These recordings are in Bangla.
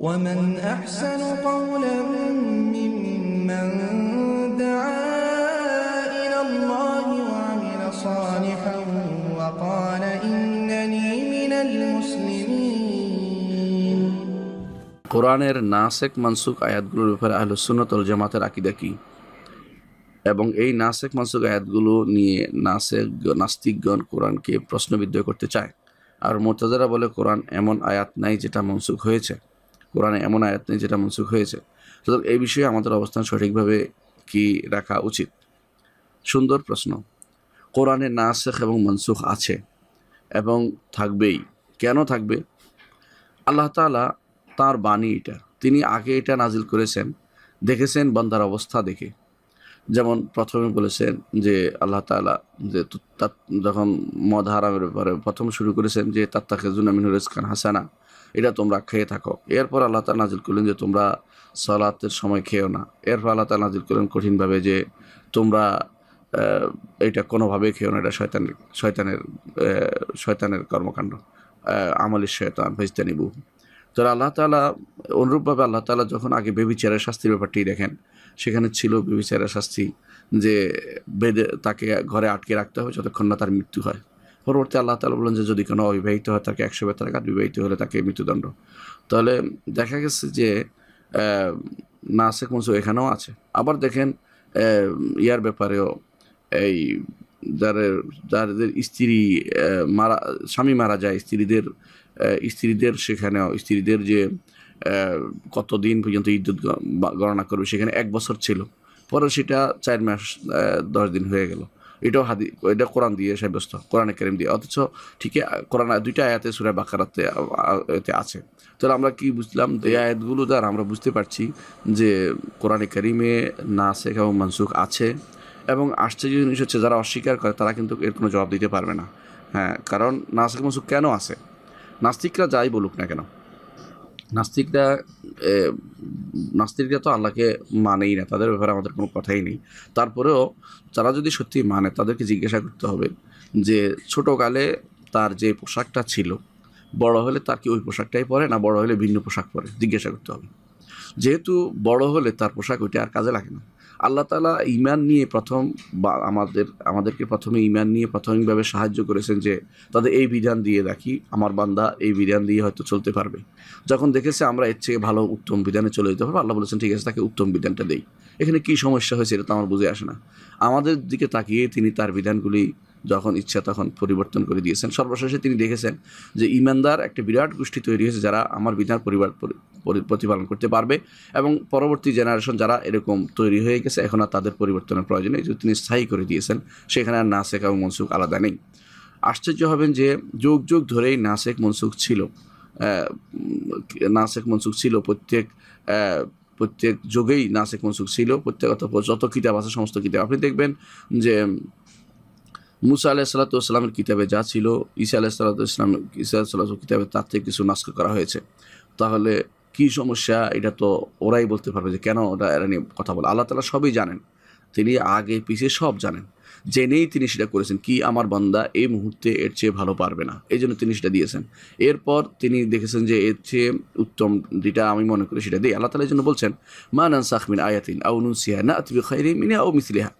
ومن أحسن قولا ممن دعا إلى الله وعمل صالحا وقال إنني من المسلمين কোরআনের নাসেক মানসুক আয়াতগুলোর ব্যাপারে আহল সুন্নতল জামাতের আকিদা কি এবং এই নাসেক মাসুক আয়াতগুলো নিয়ে নাসেক নাস্তিকগণ কোরআনকে প্রশ্নবিদ্ধ করতে চায় আর মোর্তাজারা বলে কোরআন এমন আয়াত নাই যেটা মনসুখ হয়েছে কোরআনে এমন আয়াত নেই যেটা মনসুখ হয়েছে সুতরাং এই বিষয়ে আমাদের অবস্থান সঠিকভাবে কি রাখা উচিত সুন্দর প্রশ্ন কোরআনে নাসেখ এবং মনসুখ আছে এবং থাকবেই কেন থাকবে আল্লাহ তালা তার বাণী এটা তিনি আগে এটা নাজিল করেছেন দেখেছেন বন্দার অবস্থা দেখে যেমন প্রথমে বলেছেন যে আল্লাহ তালা যে যখন মদ হারামের ব্যাপারে প্রথম শুরু করেছেন যে তাত্তাকে জুনামিন রিজকান হাসানা এটা তোমরা খেয়ে থাকো এরপর আল্লাহ তালা নাজিল করলেন যে তোমরা সলাতের সময় খেয়েও না এরপর আল্লাহ তালা নাজিল করলেন কঠিনভাবে যে তোমরা এটা কোনোভাবেই খেয়েও না এটা শয়তানের শয়তানের শয়তানের কর্মকাণ্ড আমলের শয়তান ভেজতানিবু নিবু তো আল্লাহ তালা অনুরূপভাবে আল্লাহ তালা যখন আগে বেবিচারের শাস্তির ব্যাপারটি দেখেন সেখানে ছিল বেবিচারের শাস্তি যে বেদে তাকে ঘরে আটকে রাখতে হবে যতক্ষণ না তার মৃত্যু হয় পরবর্তী আল্লাহ তালা বলেন যে যদি কোনো অবিবাহিত হয় তাকে একশো বেতার কাজ বিবাহিত হলে তাকে মৃত্যুদণ্ড তাহলে দেখা গেছে যে নাসেক মনসুখ এখানেও আছে আবার দেখেন ইয়ার ব্যাপারেও এই যাদের যাদের স্ত্রী মারা স্বামী মারা যায় স্ত্রীদের স্ত্রীদের সেখানেও স্ত্রীদের যে কতদিন পর্যন্ত ইদ্যুৎ গণনা করবে সেখানে এক বছর ছিল পরে সেটা চার মাস দশ দিন হয়ে গেল এটাও হাদি এটা কোরআন দিয়ে সাব্যস্ত কোরআনে কেরিম দিয়ে অথচ ঠিকই কোরআন দুইটা আয়াতে সুরায় বাকারাতে এতে আছে তাহলে আমরা কি বুঝলাম এই আয়াতগুলো দ্বারা আমরা বুঝতে পারছি যে কোরআনে কেরিমে নাসেক এবং মানসুখ আছে এবং আসছে যে জিনিস হচ্ছে যারা অস্বীকার করে তারা কিন্তু এর কোনো জবাব দিতে পারবে না হ্যাঁ কারণ শেখ মানসুখ কেন আছে নাস্তিকরা যাই বলুক না কেন নাস্তিকরা নাস্তিকরা তো আল্লাহকে মানেই না তাদের ব্যাপারে আমাদের কোনো কথাই নেই তারপরেও তারা যদি সত্যি মানে তাদেরকে জিজ্ঞাসা করতে হবে যে ছোটোকালে তার যে পোশাকটা ছিল বড় হলে তার কি ওই পোশাকটাই পরে না বড় হলে ভিন্ন পোশাক পরে জিজ্ঞাসা করতে হবে যেহেতু বড় হলে তার পোশাক ওইটা আর কাজে লাগে না আল্লাহ তালা ইমান নিয়ে প্রথম বা আমাদের আমাদেরকে প্রথমে ইমান নিয়ে প্রাথমিকভাবে সাহায্য করেছেন যে তাদের এই বিধান দিয়ে রাখি আমার বান্দা এই বিধান দিয়ে হয়তো চলতে পারবে যখন দেখেছে আমরা এর থেকে ভালো উত্তম বিধানে চলে যেতে পারবো আল্লাহ বলেছেন ঠিক আছে তাকে উত্তম বিধানটা দেই এখানে কি সমস্যা হয়েছে এটা তো আমার বুঝে আসে না আমাদের দিকে তাকিয়ে তিনি তার বিধানগুলি যখন ইচ্ছা তখন পরিবর্তন করে দিয়েছেন সর্বশেষে তিনি দেখেছেন যে ইমানদার একটা বিরাট গোষ্ঠী তৈরি হয়েছে যারা আমার বিধান পরিবার প্রতিপালন করতে পারবে এবং পরবর্তী জেনারেশন যারা এরকম তৈরি হয়ে গেছে এখন আর তাদের পরিবর্তনের প্রয়োজন নেই তিনি স্থায়ী করে দিয়েছেন সেখানে আর নাসেক এবং মনসুখ আলাদা নেই আশ্চর্য হবেন যে যুগ যুগ ধরেই নাসেক মনসুখ ছিল নাসেক মনসুখ ছিল প্রত্যেক প্রত্যেক যুগেই নাসেক মনসুখ ছিল প্রত্যেকত যত কিতাব আছে সমস্ত কিতাব আপনি দেখবেন যে মুসা আলাহ সাল্লা ইসলামের কিতাবে যা ছিল ঈসা আলাহ সাল্লা ইসলাম ঈসা সাল্লাহ কিতাবে তার থেকে কিছু নাস্কা করা হয়েছে তাহলে কি সমস্যা এটা তো ওরাই বলতে পারবে যে কেন ওরা এরা নিয়ে কথা বলে আল্লাহ তালা সবই জানেন তিনি আগে পিছিয়ে সব জানেন জেনেই তিনি সেটা করেছেন কি আমার বান্দা এই মুহূর্তে এর চেয়ে ভালো পারবে না এই জন্য তিনি সেটা দিয়েছেন এরপর তিনি দেখেছেন যে এর চেয়ে উত্তম যেটা আমি মনে করি সেটা দিই আল্লাহ তালা জন্য বলছেন মা নান সাহমিন আয়াতিন আউনুন সিহা না আতিবি খাই মিনে আউ মিসলিহা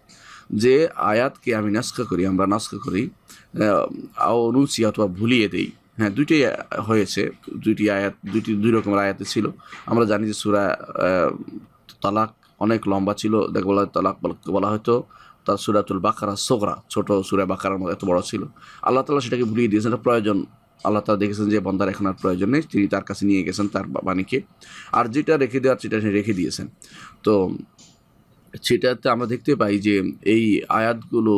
যে আয়াতকে আমি নাস্কা করি আমরা নাস্কা করি অনুচি অথবা ভুলিয়ে দেই হ্যাঁ দুইটি হয়েছে দুইটি আয়াত দুইটি দুই রকমের আয়াতে ছিল আমরা জানি যে সুরা তালাক অনেক লম্বা ছিল দেখ বলা তালাক বলা হয়তো তার সুরাতুল বাকারা সোগরা ছোট সুরা বাকারার মতো এত বড় ছিল আল্লাহ তালা সেটাকে ভুলিয়ে দিয়েছেন এটা প্রয়োজন আল্লাহ তালা দেখেছেন যে বন্দার এখন আর প্রয়োজন নেই তিনি তার কাছে নিয়ে গেছেন তার বাণীকে আর যেটা রেখে দেওয়ার সেটা রেখে দিয়েছেন তো সেটাতে আমরা দেখতে পাই যে এই আয়াতগুলো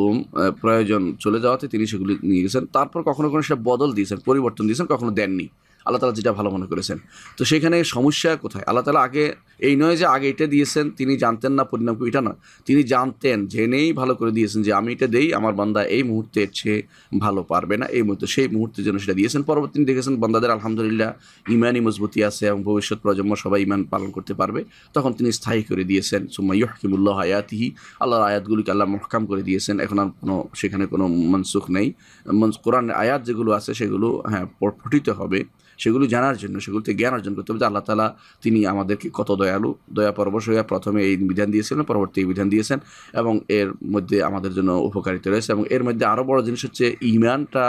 প্রয়োজন চলে যাওয়াতে তিনি সেগুলি নিয়ে গেছেন তারপর কখনো কখনো সেটা বদল দিয়েছেন পরিবর্তন দিয়েছেন কখনো দেননি আল্লাহ তালা যেটা ভালো মনে করেছেন তো সেখানে সমস্যা কোথায় আল্লাহ তালা আগে এই নয় যে আগে এটা দিয়েছেন তিনি জানতেন না পরিণাম এটা নয় তিনি জানতেন জেনেই ভালো করে দিয়েছেন যে আমি এটা দেই আমার বান্দা এই মুহূর্তে সে ভালো পারবে না এই মুহূর্তে সেই মুহূর্তে জন্য সেটা দিয়েছেন পরবর্তী তিনি দেখেছেন বান্দাদের আলহামদুলিল্লাহ ইমানই মজবুতি আছে এবং ভবিষ্যৎ প্রজন্ম সবাই ইমান পালন করতে পারবে তখন তিনি স্থায়ী করে দিয়েছেন সুম্মা ইহকিমুল্লাহ আয়াতিহি আল্লাহর আয়াতগুলিকে আল্লাহ মহকাম করে দিয়েছেন এখন আর কোনো সেখানে কোনো মনসুখ নেই কোরআন আয়াত যেগুলো আছে সেগুলো হ্যাঁ পঠিত হবে সেগুলো জানার জন্য সেগুলোতে জ্ঞান অর্জন করতে হবে যে আল্লাহ তালা তিনি আমাদেরকে কত দয়া দয়ালু দয়া পরবশ হইয়া প্রথমে এই বিধান দিয়েছিলেন পরবর্তী বিধান দিয়েছেন এবং এর মধ্যে আমাদের জন্য উপকারিতা রয়েছে এবং এর মধ্যে আরও বড় জিনিস হচ্ছে ইমানটা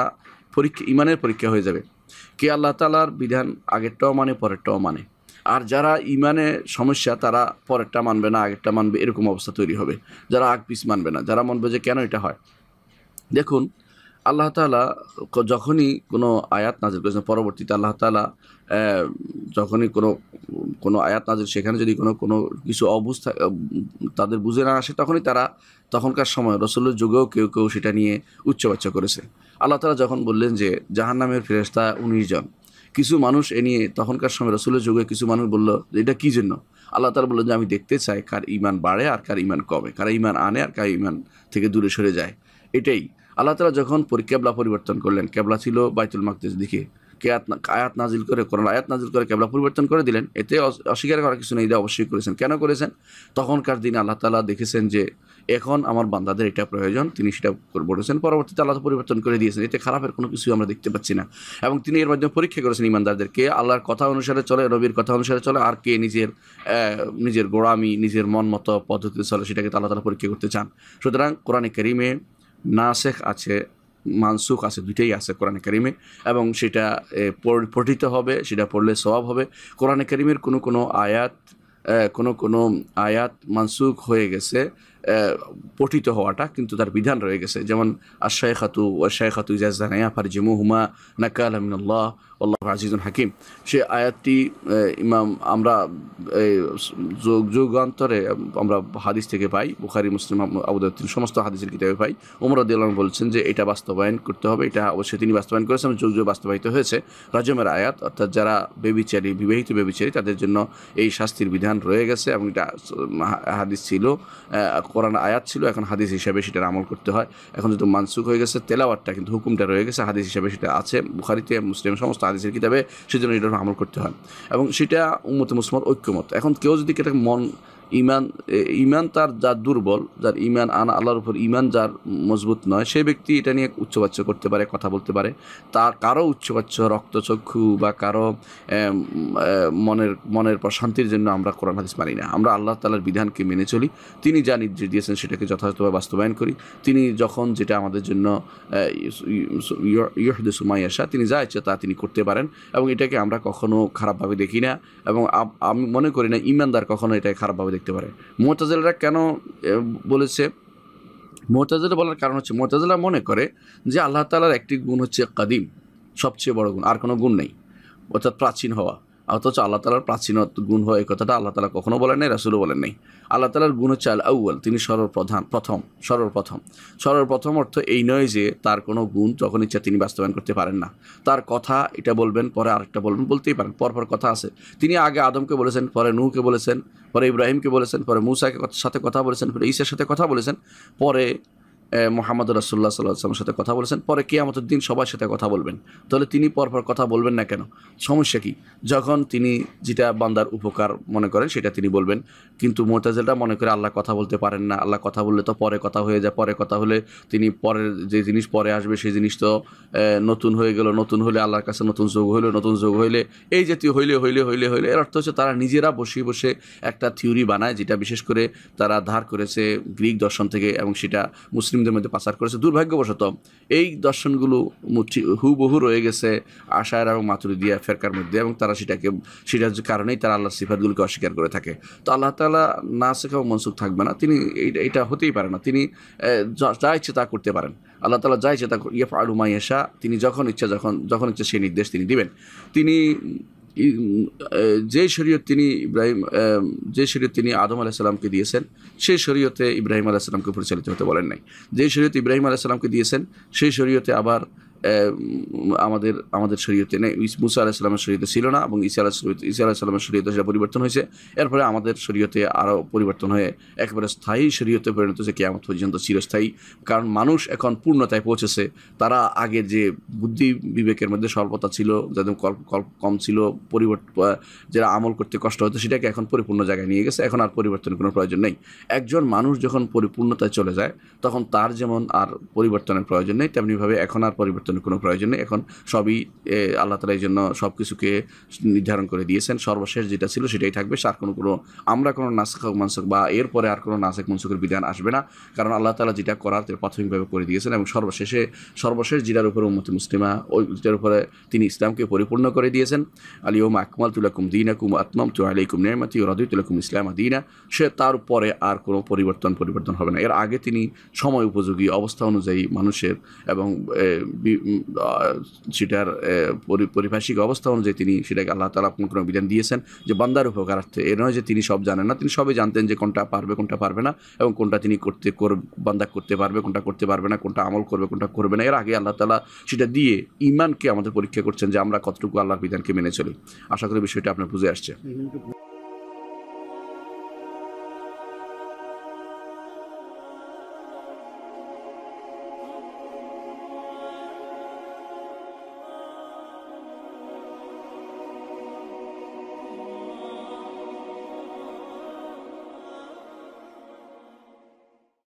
পরীক্ষা ইমানের পরীক্ষা হয়ে যাবে কে আল্লাহ তালার বিধান আগেরটাও মানে পরেরটাও মানে আর যারা ইমানে সমস্যা তারা পরেরটা মানবে না আগেরটা মানবে এরকম অবস্থা তৈরি হবে যারা আগ পিস মানবে না যারা মানবে যে কেন এটা হয় দেখুন আল্লাহ তালা যখনই কোনো আয়াত নাজির করেছেন পরবর্তীতে আল্লাহ তালা যখনই কোনো কোনো আয়াত নাজির সেখানে যদি কোনো কোনো কিছু অবস্থা তাদের বুঝে না আসে তখনই তারা তখনকার সময় রসল্লের যুগেও কেউ কেউ সেটা নিয়ে উচ্চবাচ্চ করেছে আল্লাহ তালা যখন বললেন যে জাহান নামের ফেরেস্তা উনিশ জন কিছু মানুষ এ নিয়ে তখনকার সময় রসুলের যুগে কিছু মানুষ বলল যে এটা কী জন্য আল্লাহ তালা বললেন যে আমি দেখতে চাই কার ইমান বাড়ে আর কার ইমান কমে কার ইমান আনে আর কার ইমান থেকে দূরে সরে যায় এটাই আল্লাহ তালা যখন কেবলা পরিবর্তন করলেন কেবলা ছিল বাইতুল মাকদেশ দিকে কেয়াত আয়াত নাজিল করে কোরআন আয়াত নাজিল করে কেবলা পরিবর্তন করে দিলেন এতে অস্বীকার করার কিছু নেই অবশ্যই করেছেন কেন করেছেন তখনকার দিনে আল্লাহ তালা দেখেছেন যে এখন আমার বান্দাদের এটা প্রয়োজন তিনি সেটা বলেছেন পরবর্তীতে আল্লাহ পরিবর্তন করে দিয়েছেন এতে খারাপের কোনো কিছুই আমরা দেখতে পাচ্ছি না এবং তিনি এর মাধ্যমে পরীক্ষা করেছেন ইমানদারদেরকে আল্লাহর কথা অনুসারে চলে রবির কথা অনুসারে চলে আর কে নিজের নিজের গোড়ামি নিজের মন মতো পদ্ধতিতে চলে সেটাকে আল্লাহ তালা পরীক্ষা করতে চান সুতরাং কোরআনে করিমে নাসেখ আছে মানসুখ আছে দুইটাই আছে কোরআনে করিমে এবং সেটা পঠিত হবে সেটা পড়লে স্বভাব হবে কোরআনে করিমের কোনো কোনো আয়াত কোনো কোনো আয়াত মানসুখ হয়ে গেছে পঠিত হওয়াটা কিন্তু তার বিধান রয়ে গেছে যেমন আশায় খাতু আশায় খাতু ফার জিমু হুমা নাকা আমিনুল্লাহ আল্লাহ আজিজুল হাকিম সে আয়াতটি ইমাম আমরা যোগ যুগান্তরে আমরা হাদিস থেকে পাই বুখারি মুসলিম আবুদ্দিন সমস্ত হাদিসের কিতাবে পাই ওমর আদিল্লাহ বলছেন যে এটা বাস্তবায়ন করতে হবে এটা অবশ্যই তিনি বাস্তবায়ন করেছেন যোগ যোগ বাস্তবায়িত হয়েছে রাজমের আয়াত অর্থাৎ যারা বেবিচারী বিবাহিত বেবিচারী তাদের জন্য এই শাস্তির বিধান রয়ে গেছে এবং এটা হাদিস ছিল কোরআন আয়াত ছিল এখন হাদিস হিসাবে সেটার আমল করতে হয় এখন যেহেতু মানসুখ হয়ে গেছে তেলাওয়ারটা কিন্তু হুকুমটা রয়ে গেছে হাদিস হিসাবে সেটা আছে বুখারিতে মুসলিম সমস্ত হাদিসের কিতাবে সেজন্য এটার আমল করতে হয় এবং সেটা উন্মত মুসলমান ঐক্যমত এখন কেউ যদি কেটে মন ইমান ইমান তার যার দুর্বল যার ইমান আনা আল্লাহর উপর ইমান যার মজবুত নয় সে ব্যক্তি এটা নিয়ে উচ্চবাচ্য করতে পারে কথা বলতে পারে তার কারো উচ্চবাচ্য রক্তচক্ষু বা কারো মনের মনের প্রশান্তির জন্য আমরা কোরআন হাদিস মানি না আমরা আল্লাহ তালার বিধানকে মেনে চলি তিনি যা নির্দেশ দিয়েছেন সেটাকে যথাযথভাবে বাস্তবায়ন করি তিনি যখন যেটা আমাদের জন্য ইহদে সুমাই আসা তিনি যা ইচ্ছে তা তিনি করতে পারেন এবং এটাকে আমরা কখনো খারাপভাবে দেখি না এবং আমি মনে করি না ইমানদার কখনো এটাকে খারাপভাবে দেখি লিখতে পারে মোতাজেলরা কেন বলেছে মোতাজেলা বলার কারণ হচ্ছে মোতাজেলা মনে করে যে আল্লাহ তালার একটি গুণ হচ্ছে কাদিম সবচেয়ে বড় গুণ আর কোনো গুণ নেই অর্থাৎ প্রাচীন হওয়া অথচ আল্লাহ তালার প্রাচীনত গুণ হয় এই কথাটা আল্লাহ তালা কখনো বলেন নাই রাসুলও বলেন নাই আল্লাহ তালার গুণ হচ্ছে আল আউ্য়াল তিনি সর্বপ্রধান প্রথম সর্বপ্রথম সর্বপ্রথম অর্থ এই নয় যে তার কোনো গুণ যখন ইচ্ছা তিনি বাস্তবায়ন করতে পারেন না তার কথা এটা বলবেন পরে আরেকটা বলবেন বলতেই পারেন পরপর কথা আছে তিনি আগে আদমকে বলেছেন পরে নূকে বলেছেন পরে ইব্রাহিমকে বলেছেন পরে মুসাকে সাথে কথা বলেছেন পরে ঈসের সাথে কথা বলেছেন পরে মোহাম্মদ রাসুল্লাহ সাল্লাহামের সাথে কথা বলেছেন পরে আমাদের দিন সবার সাথে কথা বলবেন তাহলে তিনি পরপর কথা বলবেন না কেন সমস্যা কি যখন তিনি যেটা বান্দার উপকার মনে করেন সেটা তিনি বলবেন কিন্তু মোতাজেলরা মনে করে আল্লাহ কথা বলতে পারেন না আল্লাহ কথা বললে তো পরে কথা হয়ে যায় পরে কথা হলে তিনি পরের যে জিনিস পরে আসবে সেই জিনিস তো নতুন হয়ে গেল নতুন হলে আল্লাহর কাছে নতুন যোগ হইলো নতুন যোগ হইলে এই জাতীয় হইলে হইলে হইলে হইলে এর অর্থ হচ্ছে তারা নিজেরা বসে বসে একটা থিওরি বানায় যেটা বিশেষ করে তারা ধার করেছে গ্রিক দর্শন থেকে এবং সেটা মুসলিম মুসলিমদের মধ্যে পাচার করেছে দুর্ভাগ্যবশত এই দর্শনগুলো হুবহু রয়ে গেছে আশায়ের এবং দিয়া ফেরকার মধ্যে এবং তারা সেটাকে সেটার কারণেই তারা আল্লাহর সিফাতগুলোকে অস্বীকার করে থাকে তো আল্লাহ তালা না শেখাও মনসুখ থাকবে না তিনি এটা হতেই পারে না তিনি যা ইচ্ছে তা করতে পারেন আল্লাহ তালা যা ইচ্ছে তা ইয়ে আলুমা এসা তিনি যখন ইচ্ছা যখন যখন ইচ্ছে সেই নির্দেশ তিনি দিবেন তিনি যে শরীয়ত তিনি ইব্রাহিম যে শরীয়ত তিনি আদম আলাহিসাল্লামকে দিয়েছেন সেই শরীয়তে ইব্রাহিম আলাহিসাল্লামকে পরিচালিত হতে বলেন নাই যে শরীয়ত ইব্রাহিম আলাহিসাল্লামকে দিয়েছেন সেই শরীয়তে আবার আমাদের আমাদের শরীয়তে মানে নেই মুসা আলাহিসাল্লামের শরীয়তে ছিল না এবং ইসা আলাহ ইসা সাল্লামের শরীয়তে সেটা পরিবর্তন হয়েছে এরপরে আমাদের শরীয়তে আরও পরিবর্তন হয়ে একেবারে স্থায়ী শরীয়তে পরিণত হয়েছে কেয়ামত পর্যন্ত চিরস্থায়ী কারণ মানুষ এখন পূর্ণতায় পৌঁছেছে তারা আগে যে বুদ্ধি বিবেকের মধ্যে স্বল্পতা ছিল যাদের কম ছিল পরিবর্তন যারা আমল করতে কষ্ট হতো সেটাকে এখন পরিপূর্ণ জায়গায় নিয়ে গেছে এখন আর পরিবর্তনের কোনো প্রয়োজন নেই একজন মানুষ যখন পরিপূর্ণতায় চলে যায় তখন তার যেমন আর পরিবর্তনের প্রয়োজন নেই তেমনিভাবে এখন আর পরিবর্তন পরিবর্তনের কোনো প্রয়োজন নেই এখন সবই আল্লাহ তালা এই জন্য সব কিছুকে নির্ধারণ করে দিয়েছেন সর্বশেষ যেটা ছিল সেটাই থাকবে আর কোনো কোনো আমরা কোনো নাসক মানসক বা এরপরে আর কোনো নাসেক মনসুকের বিধান আসবে না কারণ আল্লাহ তালা যেটা করার প্রাথমিকভাবে করে দিয়েছেন এবং সর্বশেষে সর্বশেষ জিরার উপরে উম্মতি মুসলিমা ওই জিটার উপরে তিনি ইসলামকে পরিপূর্ণ করে দিয়েছেন ওম আকমাল তুলাকুম দিনাকুম আতমাম তু আলাইকুম নেমাতি রদি তুলাকুম ইসলাম দিনা সে তারপরে আর কোনো পরিবর্তন পরিবর্তন হবে না এর আগে তিনি সময় উপযোগী অবস্থা অনুযায়ী মানুষের এবং সেটার পরিভাষিক অবস্থা অনুযায়ী তিনি সেটাকে আল্লাহ তালা কোনো কোনো বিধান দিয়েছেন যে বান্দার উপকারার্থে এ নয় যে তিনি সব জানেন না তিনি সবই জানতেন যে কোনটা পারবে কোনটা পারবে না এবং কোনটা তিনি করতে বান্দা করতে পারবে কোনটা করতে পারবে না কোনটা আমল করবে কোনটা করবে না এর আগে আল্লাহ তালা সেটা দিয়ে ইমানকে আমাদের পরীক্ষা করছেন যে আমরা কতটুকু আল্লাহর বিধানকে মেনে চলি আশা করি বিষয়টা আপনার বুঝে আসছে